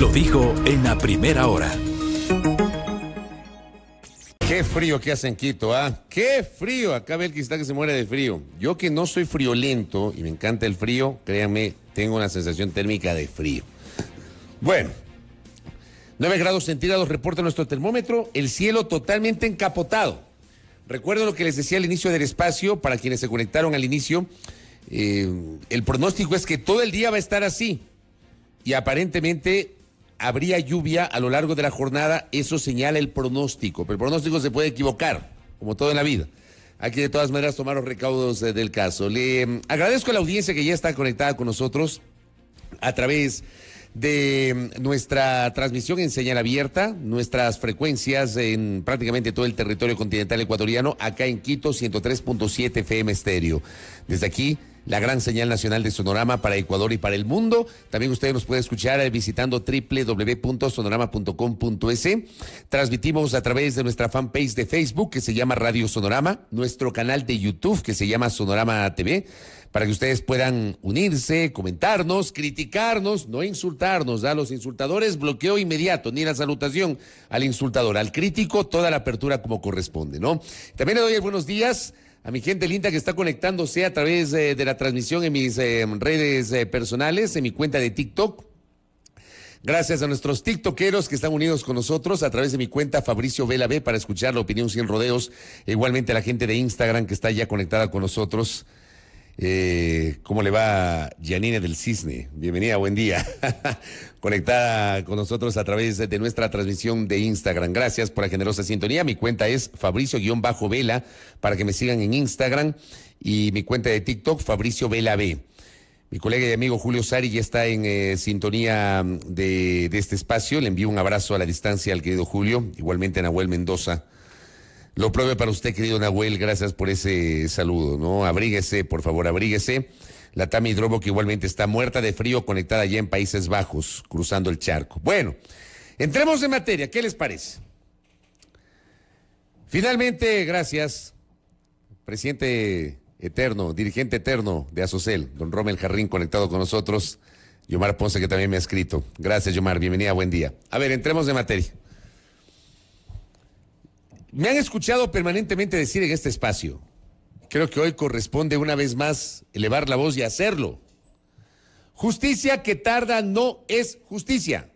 Lo dijo en la primera hora. Qué frío que hacen, en Quito, ¿ah? Qué frío. Acá que está que se muere de frío. Yo que no soy friolento y me encanta el frío, créanme, tengo una sensación térmica de frío. Bueno, 9 grados centígrados reporta nuestro termómetro, el cielo totalmente encapotado. Recuerdo lo que les decía al inicio del espacio, para quienes se conectaron al inicio, eh, el pronóstico es que todo el día va a estar así. Y aparentemente habría lluvia a lo largo de la jornada, eso señala el pronóstico, pero el pronóstico se puede equivocar, como todo en la vida. Aquí, de todas maneras tomar los recaudos eh, del caso. Le mm, agradezco a la audiencia que ya está conectada con nosotros a través de mm, nuestra transmisión en señal abierta, nuestras frecuencias en prácticamente todo el territorio continental ecuatoriano, acá en Quito 103.7 FM estéreo. Desde aquí la gran señal nacional de Sonorama para Ecuador y para el mundo. También ustedes nos pueden escuchar eh, visitando www.sonorama.com.es. Transmitimos a través de nuestra fanpage de Facebook que se llama Radio Sonorama, nuestro canal de YouTube que se llama Sonorama TV, para que ustedes puedan unirse, comentarnos, criticarnos, no insultarnos. A ¿Ah? los insultadores, bloqueo inmediato, ni la salutación al insultador, al crítico, toda la apertura como corresponde, ¿no? También le doy buenos días a mi gente linda que está conectándose a través eh, de la transmisión en mis eh, redes eh, personales, en mi cuenta de TikTok. Gracias a nuestros TikTokeros que están unidos con nosotros a través de mi cuenta Fabricio Vela B para escuchar la opinión sin rodeos. Igualmente a la gente de Instagram que está ya conectada con nosotros. Eh, ¿Cómo le va Janine del Cisne? Bienvenida, buen día. Conectada con nosotros a través de nuestra transmisión de Instagram. Gracias por la generosa sintonía. Mi cuenta es Fabricio-Vela para que me sigan en Instagram y mi cuenta de TikTok Fabricio Vela B. Mi colega y amigo Julio Sari ya está en eh, sintonía mm, de, este espacio. Le envío un abrazo a la distancia al querido Julio, igualmente Nahuel Mendoza lo pruebe para usted, querido Nahuel. Gracias por ese saludo, ¿no? Abríguese, por favor, abríguese. La Tami Drobo, que igualmente está muerta de frío, conectada allá en Países Bajos, cruzando el charco. Bueno, entremos en materia. ¿Qué les parece? Finalmente, gracias, presidente eterno, dirigente eterno de Azocel, don Romel Jarrín, conectado con nosotros. Yomar Ponce, que también me ha escrito. Gracias, Yomar. Bienvenida, buen día. A ver, entremos de materia. Me han escuchado permanentemente decir en este espacio, creo que hoy corresponde una vez más elevar la voz y hacerlo. Justicia que tarda no es justicia.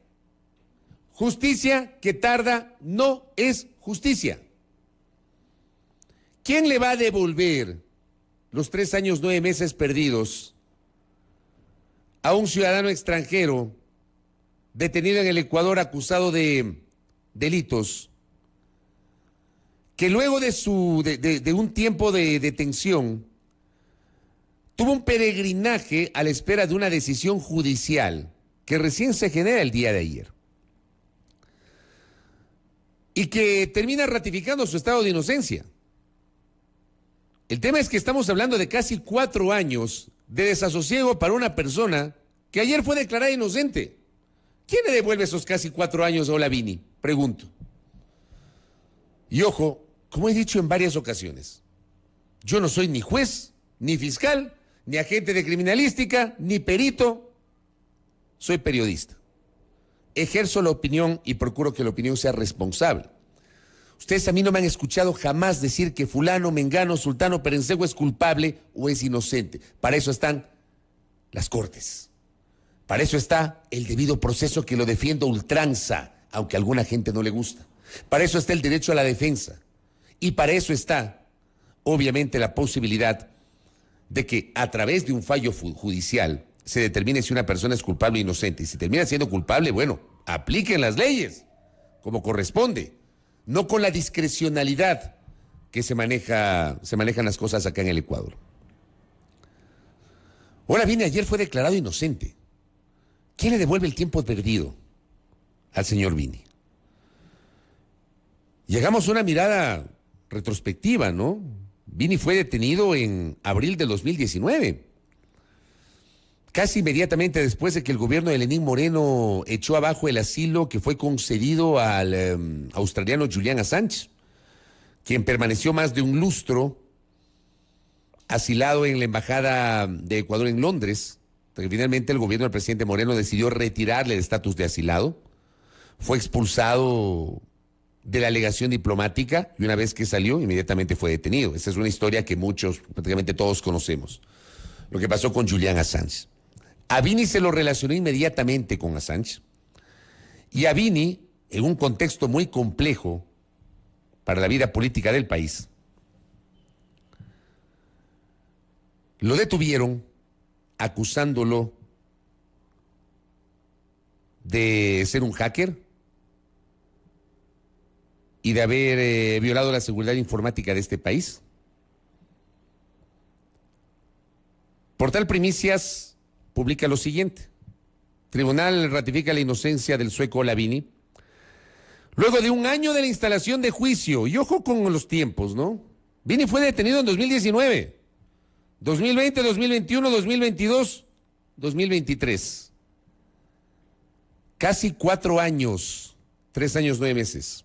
Justicia que tarda no es justicia. ¿Quién le va a devolver los tres años nueve meses perdidos a un ciudadano extranjero detenido en el Ecuador acusado de delitos que luego de, su, un tiempo de detención, tuvo un peregrinaje a la espera de una decisión judicial que recién se genera el día de ayer y que termina ratificando su estado de inocencia. El tema es que estamos hablando de casi cuatro años de desasosiego para una persona que ayer fue declarada inocente. ¿Quién le devuelve esos casi cuatro años a Olavini? Pregunto. Y ojo, como he dicho en varias ocasiones, yo no soy ni juez, ni fiscal, ni agente de criminalística, ni perito. Soy periodista. Ejerzo la opinión y procuro que la opinión sea responsable. Ustedes a mí no me han escuchado jamás decir que fulano, mengano, sultano, perencego es culpable o es inocente. Para eso están las cortes. Para eso está el debido proceso que lo defiendo ultranza, aunque a alguna gente no le gusta. Para eso está el derecho a la defensa. Y para eso está, obviamente, la posibilidad de que a través de un fallo judicial se determine si una persona es culpable o inocente. Y si termina siendo culpable, bueno, apliquen las leyes como corresponde, no con la discrecionalidad que se maneja, se manejan las cosas acá en el Ecuador. Hola, Vini, ayer fue declarado inocente. ¿Quién le devuelve el tiempo perdido al señor Vini? Llegamos a una mirada retrospectiva, ¿no? Vini fue detenido en abril del 2019, casi inmediatamente después de que el gobierno de Lenín Moreno echó abajo el asilo que fue concedido al em, australiano Julian Assange, quien permaneció más de un lustro asilado en la Embajada de Ecuador en Londres, que finalmente el gobierno del presidente Moreno decidió retirarle el estatus de asilado, fue expulsado de la alegación diplomática y una vez que salió inmediatamente fue detenido. Esa es una historia que muchos, prácticamente todos conocemos. Lo que pasó con Julián Assange. A se lo relacionó inmediatamente con Assange. Y Avini en un contexto muy complejo para la vida política del país, lo detuvieron acusándolo de ser un hacker y de haber eh, violado la seguridad informática de este país. Portal Primicias publica lo siguiente. Tribunal ratifica la inocencia del sueco Lavini. Luego de un año de la instalación de juicio, y ojo con los tiempos, ¿no? Vini fue detenido en 2019, 2020, 2021, 2022, 2023. Casi cuatro años, tres años, nueve meses.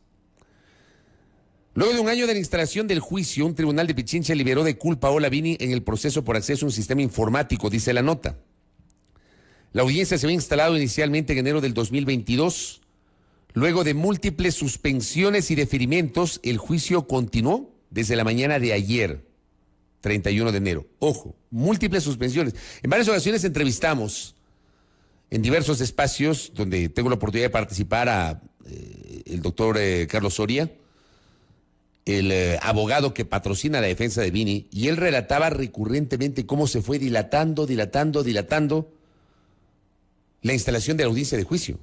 Luego de un año de la instalación del juicio, un tribunal de Pichincha liberó de culpa a Olavini en el proceso por acceso a un sistema informático, dice la nota. La audiencia se había instalado inicialmente en enero del 2022. Luego de múltiples suspensiones y deferimientos, el juicio continuó desde la mañana de ayer, 31 de enero. Ojo, múltiples suspensiones. En varias ocasiones entrevistamos en diversos espacios donde tengo la oportunidad de participar a eh, el doctor eh, Carlos Soria el eh, abogado que patrocina la defensa de Vini, y él relataba recurrentemente cómo se fue dilatando, dilatando, dilatando la instalación de la audiencia de juicio.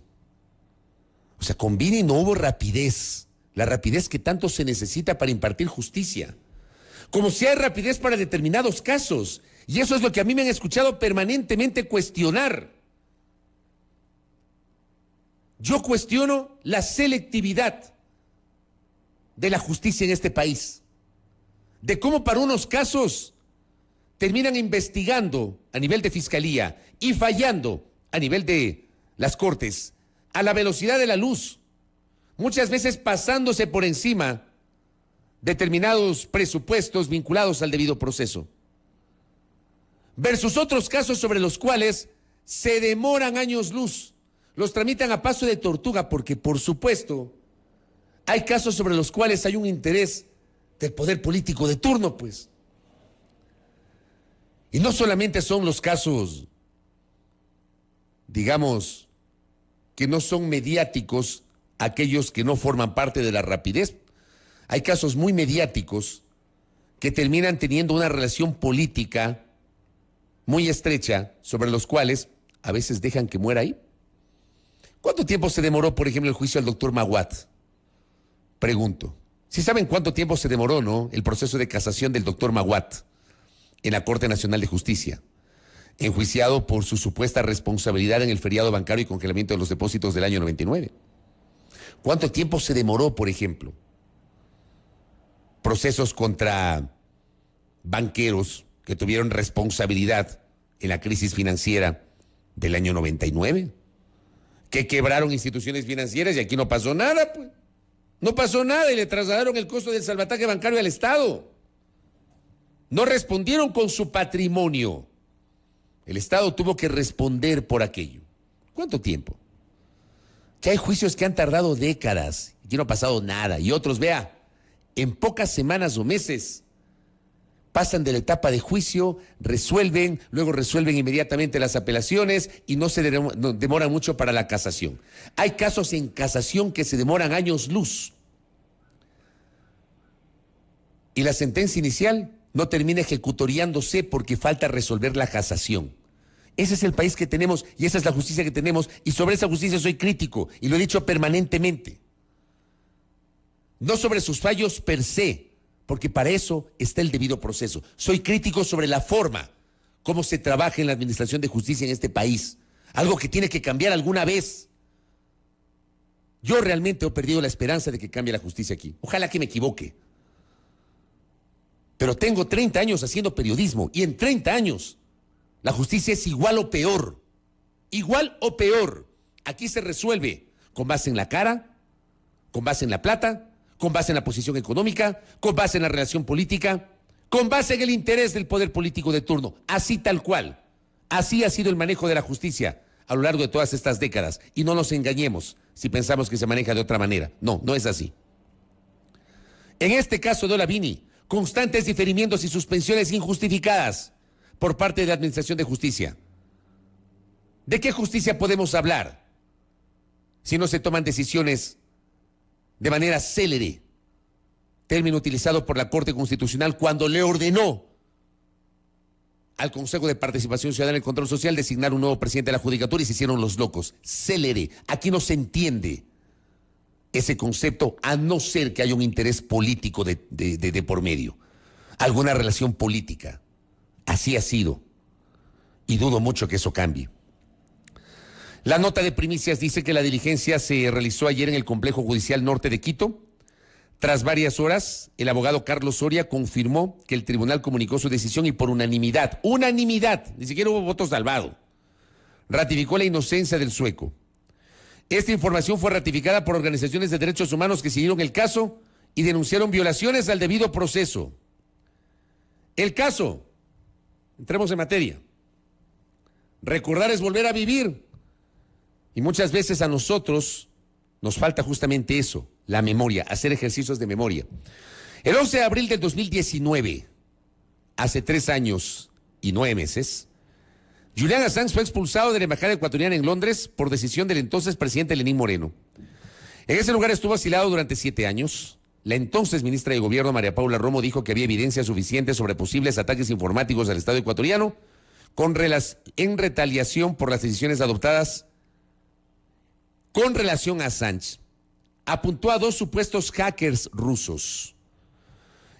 O sea, con Vini no hubo rapidez, la rapidez que tanto se necesita para impartir justicia. Como si hay rapidez para determinados casos, y eso es lo que a mí me han escuchado permanentemente cuestionar. Yo cuestiono la selectividad de la justicia en este país, de cómo para unos casos terminan investigando a nivel de fiscalía y fallando a nivel de las cortes, a la velocidad de la luz, muchas veces pasándose por encima determinados presupuestos vinculados al debido proceso, versus otros casos sobre los cuales se demoran años luz, los tramitan a paso de tortuga porque por supuesto hay casos sobre los cuales hay un interés del poder político de turno, pues. Y no solamente son los casos, digamos, que no son mediáticos aquellos que no forman parte de la rapidez. Hay casos muy mediáticos que terminan teniendo una relación política muy estrecha sobre los cuales a veces dejan que muera ahí. ¿Cuánto tiempo se demoró, por ejemplo, el juicio al doctor Maguat? Pregunto, si ¿sí saben cuánto tiempo se demoró, ¿no? El proceso de casación del doctor Maguat en la Corte Nacional de Justicia, enjuiciado por su supuesta responsabilidad en el feriado bancario y congelamiento de los depósitos del año 99. ¿Cuánto tiempo se demoró, por ejemplo? Procesos contra banqueros que tuvieron responsabilidad en la crisis financiera del año 99, que quebraron instituciones financieras y aquí no pasó nada, pues. No pasó nada y le trasladaron el costo del salvataje bancario al Estado. No respondieron con su patrimonio. El Estado tuvo que responder por aquello. ¿Cuánto tiempo? Que hay juicios que han tardado décadas y que no ha pasado nada. Y otros, vea, en pocas semanas o meses pasan de la etapa de juicio, resuelven, luego resuelven inmediatamente las apelaciones y no se demora mucho para la casación. Hay casos en casación que se demoran años luz. Y la sentencia inicial no termina ejecutoriándose porque falta resolver la casación. Ese es el país que tenemos y esa es la justicia que tenemos y sobre esa justicia soy crítico y lo he dicho permanentemente. No sobre sus fallos per se, porque para eso está el debido proceso. Soy crítico sobre la forma cómo se trabaja en la administración de justicia en este país, algo que tiene que cambiar alguna vez. Yo realmente he perdido la esperanza de que cambie la justicia aquí. Ojalá que me equivoque. Pero tengo 30 años haciendo periodismo y en 30 años la justicia es igual o peor. Igual o peor. Aquí se resuelve con base en la cara, con base en la plata con base en la posición económica, con base en la relación política, con base en el interés del poder político de turno, así tal cual. Así ha sido el manejo de la justicia a lo largo de todas estas décadas. Y no nos engañemos si pensamos que se maneja de otra manera. No, no es así. En este caso de Olavini, constantes diferimientos y suspensiones injustificadas por parte de la Administración de Justicia. ¿De qué justicia podemos hablar si no se toman decisiones de manera célere, término utilizado por la Corte Constitucional cuando le ordenó al Consejo de Participación Ciudadana y Control Social designar un nuevo presidente de la Judicatura y se hicieron los locos. Célere, aquí no se entiende ese concepto a no ser que haya un interés político de por medio, alguna relación política. Así ha sido. Y dudo mucho que eso cambie. La nota de primicias dice que la diligencia se realizó ayer en el Complejo Judicial Norte de Quito. Tras varias horas, el abogado Carlos Soria confirmó que el tribunal comunicó su decisión y por unanimidad, unanimidad, ni siquiera hubo voto salvado, ratificó la inocencia del sueco. Esta información fue ratificada por organizaciones de derechos humanos que siguieron el caso y denunciaron violaciones al debido proceso. El caso, entremos en materia. Recordar es volver a vivir. Y muchas veces a nosotros nos falta justamente eso, la memoria, hacer ejercicios de memoria. El 11 de abril del 2019, hace tres años y nueve meses, Julian Assange fue expulsado de la Embajada Ecuatoriana en Londres por decisión del entonces presidente Lenín Moreno. En ese lugar estuvo asilado durante siete años. La entonces ministra de Gobierno, María Paula Romo, dijo que había evidencia suficiente sobre posibles ataques informáticos al Estado ecuatoriano con en retaliación por las decisiones adoptadas con relación a Sánchez, apuntó a dos supuestos hackers rusos.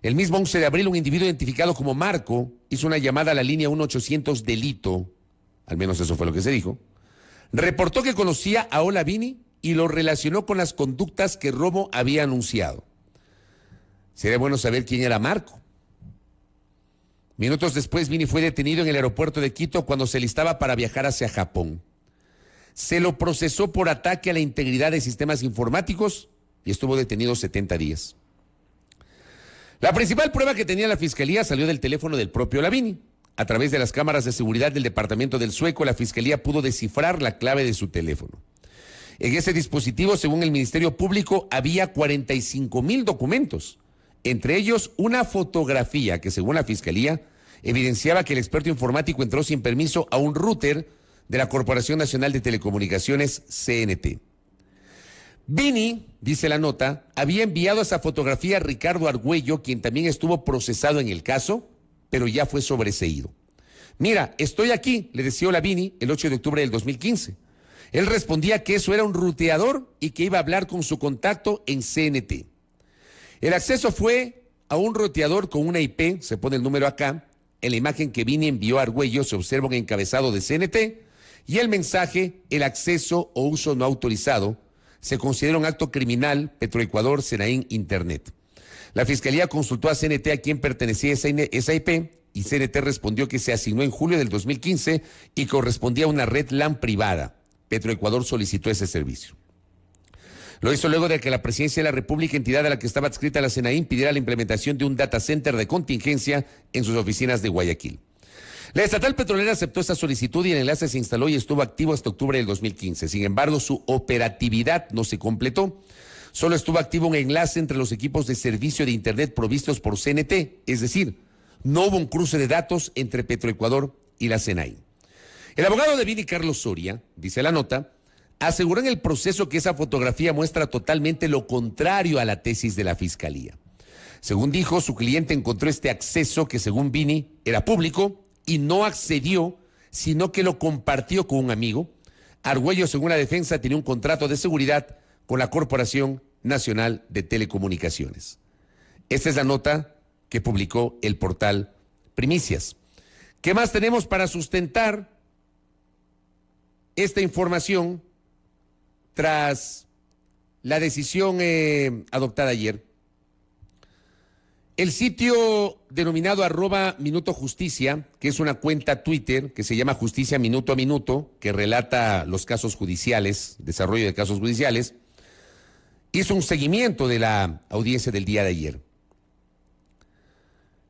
El mismo 11 de abril, un individuo identificado como Marco hizo una llamada a la línea 1800 Delito, al menos eso fue lo que se dijo, reportó que conocía a Olavini y lo relacionó con las conductas que Robo había anunciado. Sería bueno saber quién era Marco. Minutos después, Vini fue detenido en el aeropuerto de Quito cuando se listaba para viajar hacia Japón se lo procesó por ataque a la integridad de sistemas informáticos y estuvo detenido 70 días. La principal prueba que tenía la fiscalía salió del teléfono del propio Lavini. A través de las cámaras de seguridad del departamento del Sueco, la fiscalía pudo descifrar la clave de su teléfono. En ese dispositivo, según el Ministerio Público, había 45 mil documentos, entre ellos una fotografía que, según la fiscalía, evidenciaba que el experto informático entró sin permiso a un router de la Corporación Nacional de Telecomunicaciones, CNT. Vini, dice la nota, había enviado esa fotografía a Ricardo Argüello, quien también estuvo procesado en el caso, pero ya fue sobreseído. Mira, estoy aquí, le decía la Vini el 8 de octubre del 2015. Él respondía que eso era un ruteador y que iba a hablar con su contacto en CNT. El acceso fue a un ruteador con una IP, se pone el número acá. En la imagen que Vini envió a Argüello se observa un encabezado de CNT y el mensaje, el acceso o uso no autorizado, se considera un acto criminal, Petroecuador, Senaín, Internet. La Fiscalía consultó a CNT a quién pertenecía esa, e, esa IP y CNT respondió que se asignó en julio del 2015 y correspondía a una red LAN privada. Petroecuador solicitó ese servicio. Lo hizo luego de que la Presidencia de la República, entidad a la que estaba adscrita la Senaín, pidiera la implementación de un data center de contingencia en sus oficinas de Guayaquil. La estatal petrolera aceptó esa solicitud y el enlace se instaló y estuvo activo hasta octubre del 2015. Sin embargo, su operatividad no se completó. Solo estuvo activo un enlace entre los equipos de servicio de Internet provistos por CNT, es decir, no hubo un cruce de datos entre Petroecuador y la CENAI. El abogado de Vini Carlos Soria, dice la nota, aseguró en el proceso que esa fotografía muestra totalmente lo contrario a la tesis de la fiscalía. Según dijo, su cliente encontró este acceso que según Vini era público y no accedió, sino que lo compartió con un amigo, Argüello, según la defensa, tiene un contrato de seguridad con la Corporación Nacional de Telecomunicaciones. Esta es la nota que publicó el portal Primicias. ¿Qué más tenemos para sustentar esta información tras la decisión eh, adoptada ayer? El sitio denominado arroba Minuto Justicia, que es una cuenta Twitter que se llama Justicia Minuto a Minuto, que relata los casos judiciales, desarrollo de casos judiciales, hizo un seguimiento de la audiencia del día de ayer.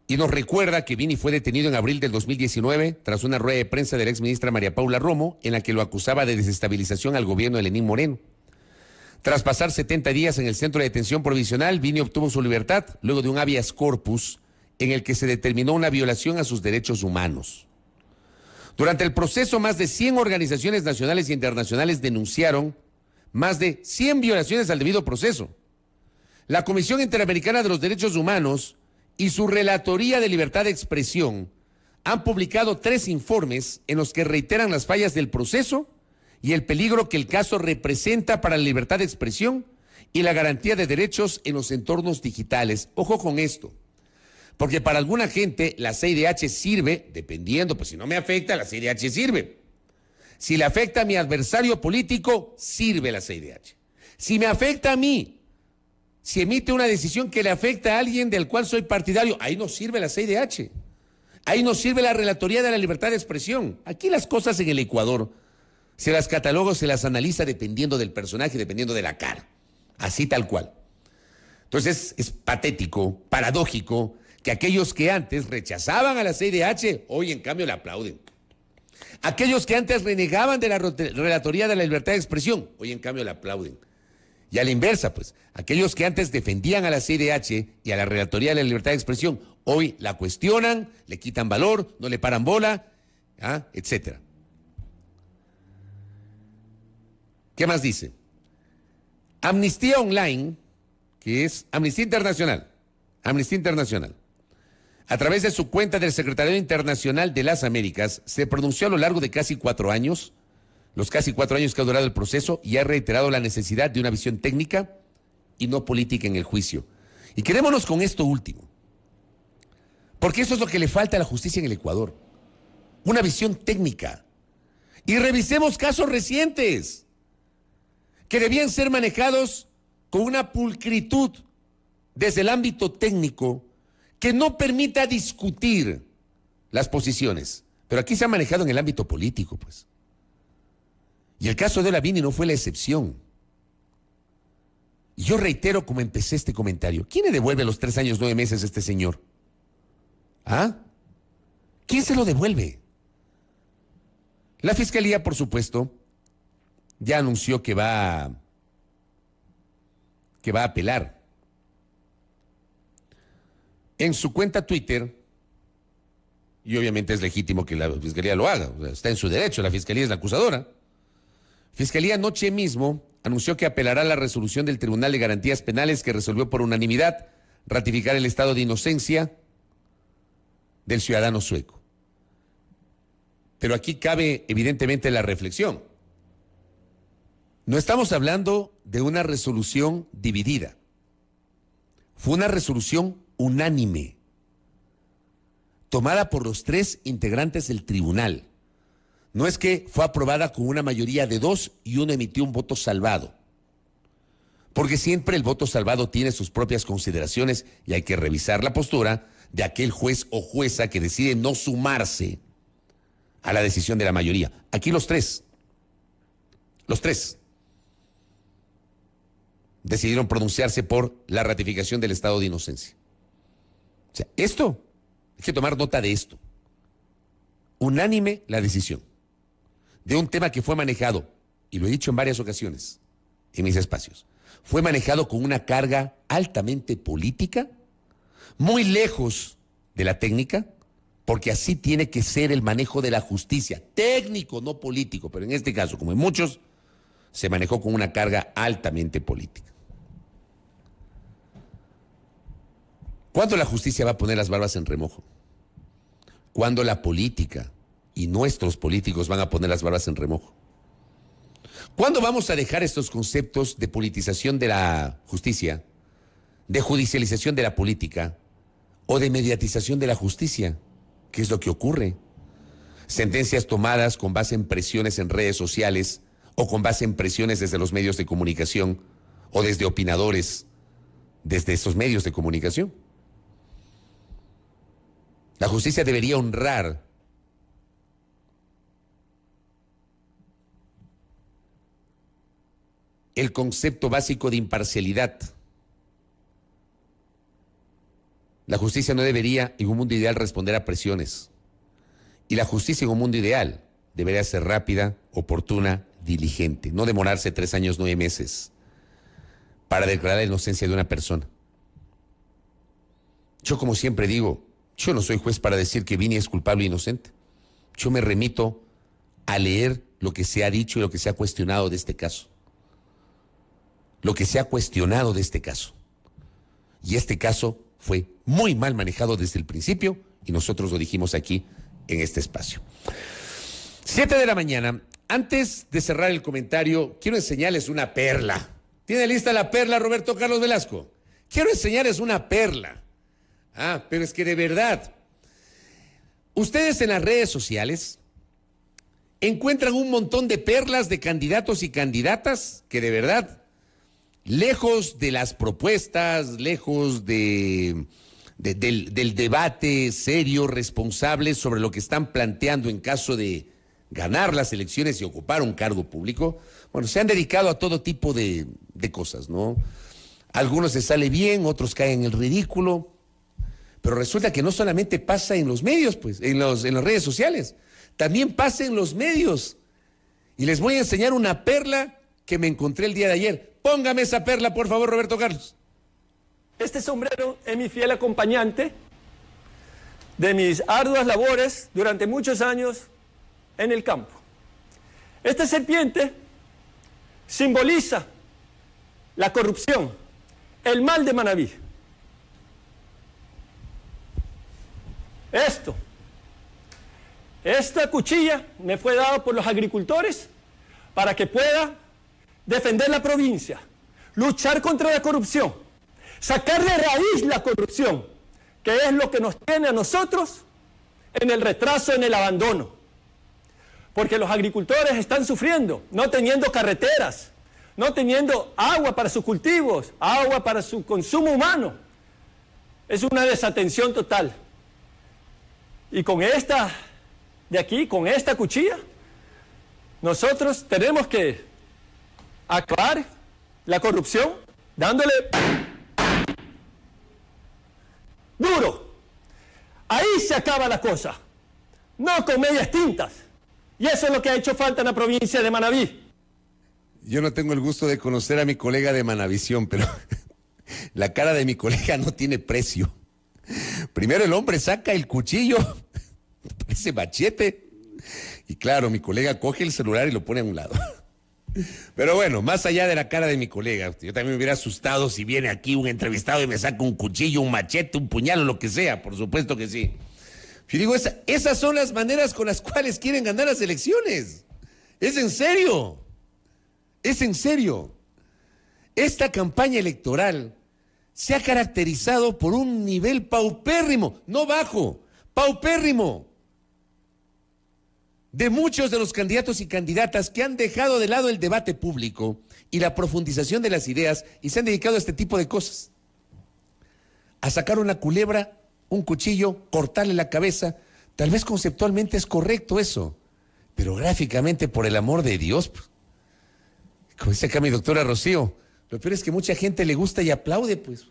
Y nos recuerda que Vini fue detenido en abril del 2019 tras una rueda de prensa de la exministra María Paula Romo en la que lo acusaba de desestabilización al gobierno de Lenín Moreno. Tras pasar 70 días en el centro de detención provisional, Vini obtuvo su libertad luego de un habeas corpus en el que se determinó una violación a sus derechos humanos. Durante el proceso, más de 100 organizaciones nacionales e internacionales denunciaron más de 100 violaciones al debido proceso. La Comisión Interamericana de los Derechos Humanos y su Relatoría de Libertad de Expresión han publicado tres informes en los que reiteran las fallas del proceso y el peligro que el caso representa para la libertad de expresión y la garantía de derechos en los entornos digitales. Ojo con esto, porque para alguna gente la CIDH sirve, dependiendo, pues si no me afecta, la CIDH sirve. Si le afecta a mi adversario político, sirve la CIDH. Si me afecta a mí, si emite una decisión que le afecta a alguien del cual soy partidario, ahí no sirve la CIDH. Ahí no sirve la Relatoría de la Libertad de Expresión. Aquí las cosas en el Ecuador se las cataloga, se las analiza dependiendo del personaje, dependiendo de la cara. Así tal cual. Entonces es patético, paradójico, que aquellos que antes rechazaban a la CIDH, hoy en cambio la aplauden. Aquellos que antes renegaban de la Relatoría de la Libertad de Expresión, hoy en cambio la aplauden. Y a la inversa, pues, aquellos que antes defendían a la CIDH y a la Relatoría de la Libertad de Expresión, hoy la cuestionan, le quitan valor, no le paran bola, ¿ah? etcétera. ¿Qué más dice? Amnistía Online, que es Amnistía Internacional, Amnistía Internacional, a través de su cuenta del Secretario Internacional de las Américas, se pronunció a lo largo de casi cuatro años, los casi cuatro años que ha durado el proceso, y ha reiterado la necesidad de una visión técnica y no política en el juicio. Y quedémonos con esto último, porque eso es lo que le falta a la justicia en el Ecuador, una visión técnica. Y revisemos casos recientes que debían ser manejados con una pulcritud desde el ámbito técnico que no permita discutir las posiciones. Pero aquí se ha manejado en el ámbito político, pues. Y el caso de Lavini no fue la excepción. Y yo reitero como empecé este comentario. ¿Quién le devuelve los tres años, nueve meses a este señor? ¿Ah? ¿Quién se lo devuelve? La fiscalía, por supuesto, ya anunció que va, que va a apelar. En su cuenta Twitter, y obviamente es legítimo que la fiscalía lo haga, está en su derecho, la fiscalía es la acusadora. Fiscalía anoche mismo anunció que apelará a la resolución del Tribunal de Garantías Penales que resolvió por unanimidad ratificar el estado de inocencia del ciudadano sueco. Pero aquí cabe evidentemente la reflexión. No estamos hablando de una resolución dividida. Fue una resolución unánime, tomada por los tres integrantes del tribunal. No es que fue aprobada con una mayoría de dos y uno emitió un voto salvado. Porque siempre el voto salvado tiene sus propias consideraciones y hay que revisar la postura de aquel juez o jueza que decide no sumarse a la decisión de la mayoría. Aquí los tres. Los tres decidieron pronunciarse por la ratificación del estado de inocencia. O sea, esto, hay que tomar nota de esto. Unánime la decisión de un tema que fue manejado, y lo he dicho en varias ocasiones en mis espacios, fue manejado con una carga altamente política, muy lejos de la técnica, porque así tiene que ser el manejo de la justicia, técnico, no político, pero en este caso, como en muchos, se manejó con una carga altamente política. ¿Cuándo la justicia va a poner las barbas en remojo? ¿Cuándo la política y nuestros políticos van a poner las barbas en remojo? ¿Cuándo vamos a dejar estos conceptos de politización de la justicia, de judicialización de la política o de mediatización de la justicia? ¿Qué es lo que ocurre? Sentencias tomadas con base en presiones en redes sociales o con base en presiones desde los medios de comunicación o desde opinadores, desde esos medios de comunicación. La justicia debería honrar el concepto básico de imparcialidad. La justicia no debería en un mundo ideal responder a presiones. Y la justicia en un mundo ideal debería ser rápida, oportuna, diligente, no demorarse tres años, nueve meses para declarar la inocencia de una persona. Yo como siempre digo, yo no soy juez para decir que Vini es culpable e inocente. Yo me remito a leer lo que se ha dicho y lo que se ha cuestionado de este caso. Lo que se ha cuestionado de este caso. Y este caso fue muy mal manejado desde el principio y nosotros lo dijimos aquí en este espacio. Siete de la mañana. Antes de cerrar el comentario, quiero enseñarles una perla. ¿Tiene lista la perla Roberto Carlos Velasco? Quiero enseñarles una perla. Ah, pero es que de verdad, ustedes en las redes sociales encuentran un montón de perlas de candidatos y candidatas que de verdad, lejos de las propuestas, lejos de, del, debate serio, responsable sobre lo que están planteando en caso de ganar las elecciones y ocupar un cargo público, bueno, se han dedicado a todo tipo de, de cosas, ¿no? Algunos se sale bien, otros caen en el ridículo. Pero resulta que no solamente pasa en los medios, pues, en, en las redes sociales, también pasa en los medios. Y les voy a enseñar una perla que me encontré el día de ayer. Póngame esa perla, por favor, Roberto Carlos. Este sombrero es mi fiel acompañante de mis arduas labores durante muchos años en el campo. Esta serpiente simboliza la corrupción, el mal de Manaví. Esto. Esta cuchilla me fue dada por los agricultores para que pueda defender la provincia, luchar contra la corrupción, sacar de raíz la corrupción, que es lo que nos tiene a nosotros en el retraso, en el abandono. Porque los agricultores están sufriendo, no teniendo carreteras, no teniendo agua para sus cultivos, agua para su consumo humano. Es una desatención total. Y con esta de aquí, con esta cuchilla, nosotros tenemos que acabar la corrupción dándole duro. Ahí se acaba la cosa, no con medias tintas. Y eso es lo que ha hecho falta en la provincia de Manabí. Yo no tengo el gusto de conocer a mi colega de Manavisión, pero la cara de mi colega no tiene precio. Primero el hombre saca el cuchillo Parece machete. Y claro, mi colega coge el celular y lo pone a un lado. Pero bueno, más allá de la cara de mi colega, yo también me hubiera asustado si viene aquí un entrevistado y me saca un cuchillo, un machete, un puñal o lo que sea, por supuesto que sí. y digo, esas son las maneras con las cuales quieren ganar las elecciones. Es en serio. Es en serio. Esta campaña electoral se ha caracterizado por un nivel paupérrimo, no bajo, paupérrimo de muchos de los candidatos y candidatas que han dejado de lado el debate público y la profundización de las ideas y se han dedicado a este tipo de cosas. A sacar una culebra, un cuchillo, cortarle la cabeza. Tal vez conceptualmente es correcto eso, pero gráficamente, por el amor de Dios, pues, como dice acá mi doctora Rocío, lo peor es que mucha gente le gusta y aplaude, pues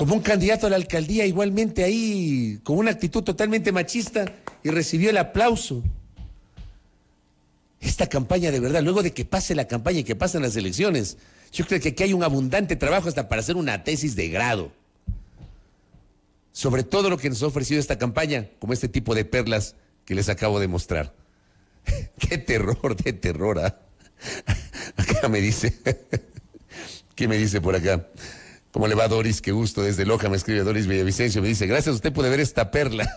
como un candidato a la alcaldía, igualmente ahí, con una actitud totalmente machista, y recibió el aplauso. Esta campaña, de verdad, luego de que pase la campaña y que pasen las elecciones, yo creo que aquí hay un abundante trabajo hasta para hacer una tesis de grado sobre todo lo que nos ha ofrecido esta campaña, como este tipo de perlas que les acabo de mostrar. ¡Qué terror, qué terror! ¿ah? Acá me dice, ¿qué me dice por acá? ¿Cómo le va Doris? Qué gusto desde Loja, me escribe Doris Villavicencio, me dice, gracias a usted puede ver esta perla.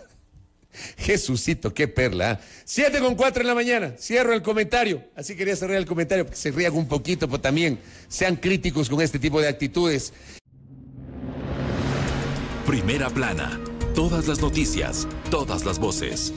Jesucito, qué perla. ¿ah? Siete con cuatro en la mañana. Cierro el comentario. Así quería cerrar el comentario, porque se ríe un poquito, pero también sean críticos con este tipo de actitudes. Primera plana. Todas las noticias, todas las voces.